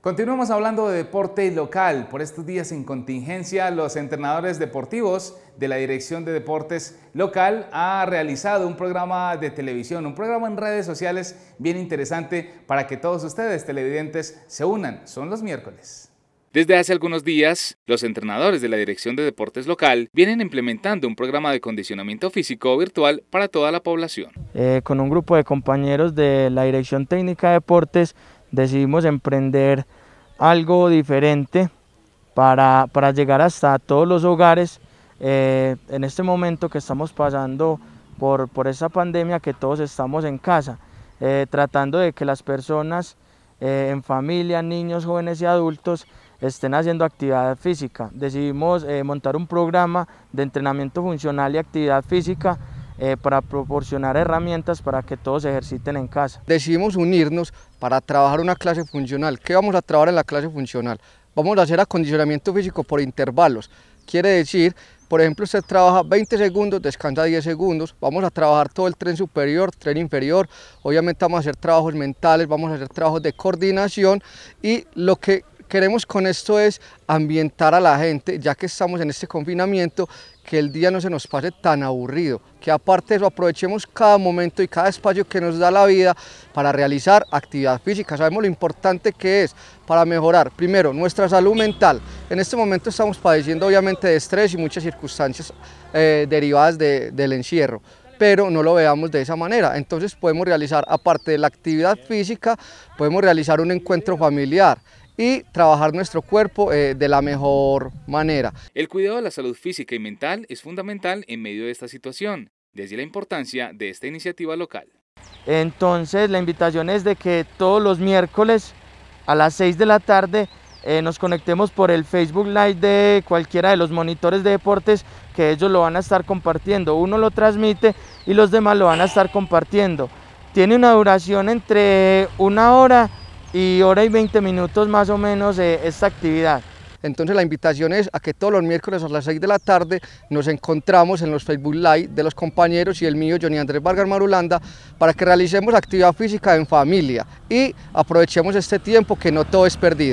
Continuamos hablando de deporte local. Por estos días en contingencia, los entrenadores deportivos de la Dirección de Deportes Local ha realizado un programa de televisión, un programa en redes sociales bien interesante para que todos ustedes, televidentes, se unan. Son los miércoles. Desde hace algunos días, los entrenadores de la Dirección de Deportes Local vienen implementando un programa de condicionamiento físico virtual para toda la población. Eh, con un grupo de compañeros de la Dirección Técnica de Deportes decidimos emprender algo diferente para, llegar hasta todos los hogares eh, en este momento que estamos pasando por, por esta pandemia que todos estamos en casa, eh, tratando de que las personas eh, en familia, niños, jóvenes y adultos estén haciendo actividad física. Decidimos montar un programa de entrenamiento funcional y actividad física eh, para proporcionar herramientas para que todos ejerciten en casa. Decidimos unirnos para trabajar una clase funcional. ¿Qué vamos a trabajar en la clase funcional? Vamos a hacer acondicionamiento físico por intervalos. Quiere decir por ejemplo, usted trabaja 20 segundos, descansa 10 segundos, vamos a trabajar todo el tren superior, tren inferior, obviamente vamos a hacer trabajos mentales, vamos a hacer trabajos de coordinación y lo que queremos con esto es ambientar a la gente, ya que estamos en este confinamiento, que el día no se nos pase tan aburrido, que aparte de eso aprovechemos cada momento y cada espacio que nos da la vida para realizar actividad física. Sabemos lo importante que es para mejorar, primero, nuestra salud mental. En este momento estamos padeciendo obviamente de estrés y muchas circunstancias eh, derivadas del encierro pero no lo veamos de esa manera. Entonces podemos realizar, aparte de la actividad física, podemos realizar un encuentro familiar, y trabajar nuestro cuerpo eh, de la mejor manera. El cuidado de la salud física y mental es fundamental en medio de esta situación, desde la importancia de esta iniciativa local. Entonces la invitación es de que todos los miércoles a las 6 de la tarde eh, nos conectemos por el Facebook Live de cualquiera de los monitores de deportes que ellos lo van a estar compartiendo. Uno lo transmite y los demás lo van a estar compartiendo. Tiene una duración entre una hora y hora y 20 minutos más o menos de eh, esta actividad. Entonces la invitación es a que todos los miércoles a las 6 de la tarde nos encontramos en los Facebook Live de los compañeros y el mío, Johnny Andrés Vargas Marulanda, para que realicemos actividad física en familia y aprovechemos este tiempo que no todo es perdido.